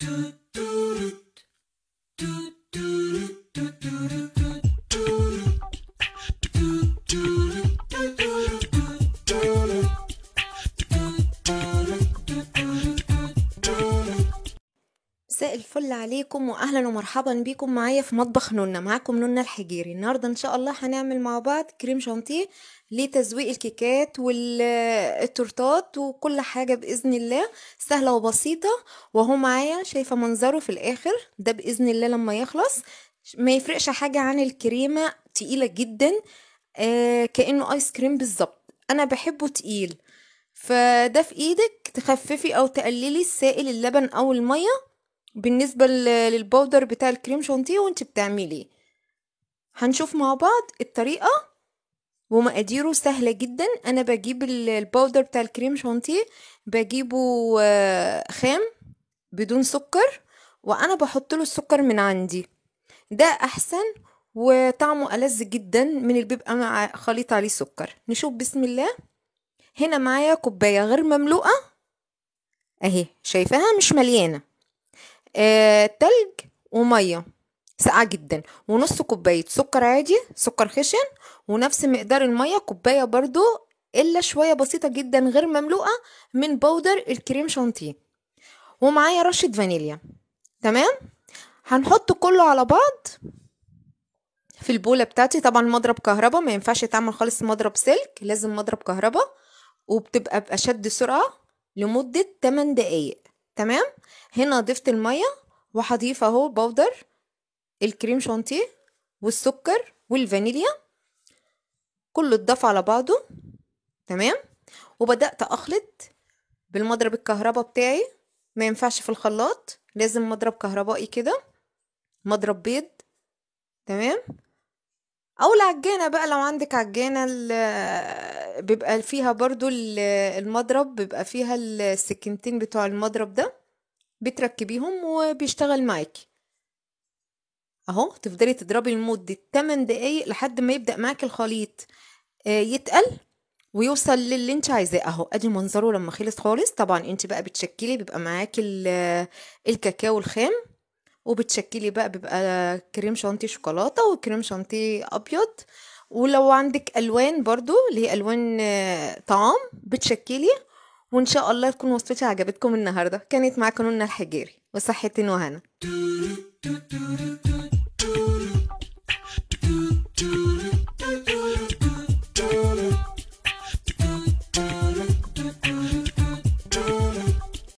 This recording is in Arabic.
do الفل عليكم واهلا ومرحبا بيكم معايا في مطبخ نونا معاكم نونا الحجيري النهارده ان شاء الله هنعمل مع بعض كريم شانتيه لتزويق الكيكات والتورتات وكل حاجه باذن الله سهله وبسيطه وهو معايا شايفه منظره في الاخر ده باذن الله لما يخلص ما يفرقش حاجه عن الكريمه تقيله جدا آه كانه ايس كريم بالظبط انا بحبه تقيل فده في ايدك تخففي او تقللي السائل اللبن او الميه بالنسبة لل- للبودر بتاع الكريم شانتيه وانت بتعمليه هنشوف مع بعض الطريقة ومقاديره سهلة جدا انا بجيب البودر بتاع الكريم شانتيه بجيبه آه، خام بدون سكر وانا بحط له السكر من عندي ده احسن وطعمه ألذ جدا من اللي بيبقى مع خليط عليه سكر نشوف بسم الله هنا معايا كوباية غير مملوءة اهي شايفاها مش مليانة آه، تلج وميه ساقعة جدا ونص كوباية سكر عادي سكر خشن ونفس مقدار المية كوباية برضو إلا شوية بسيطة جدا غير مملوءة من بودر الكريم شانتيه ومعايا رشة فانيليا تمام هنحط كله على بعض في البولة بتاعتي طبعا مضرب كهربا ما ينفعش تعمل خالص مضرب سلك لازم مضرب كهربا وبتبقى بأشد سرعة لمدة 8 دقايق تمام هنا ضفت الميه وهضيف اهو بودر الكريم شانتيه والسكر والفانيليا كله اتضاف على بعضه تمام وبدات اخلط بالمضرب الكهرباء بتاعي ما ينفعش في الخلاط لازم مضرب كهربائي كده مضرب بيض تمام او العجانه بقى لو عندك عجانه بيبقى فيها برضو المضرب بيبقى فيها السكنتين بتوع المضرب ده بتركبيهم وبيشتغل معاكي اهو تفضلي تضربي لمدة 8 دقايق لحد ما يبدأ معاكي الخليط آه، يتقل ويوصل للي انت عايزاه اهو ادي منظره لما خلص خالص طبعا انت بقى بتشكلي بيبقى معاكي الكاكاو الخام وبتشكلي بقى بيبقى كريم شانتي شوكولاته وكريم شانتي ابيض ولو عندك الوان برضو اللي هي الوان آه، طعام بتشكلي وإن شاء الله تكون وصفتي عجبتكم النهاردة كانت معاكم نونا الحجيري وصحتين وهنا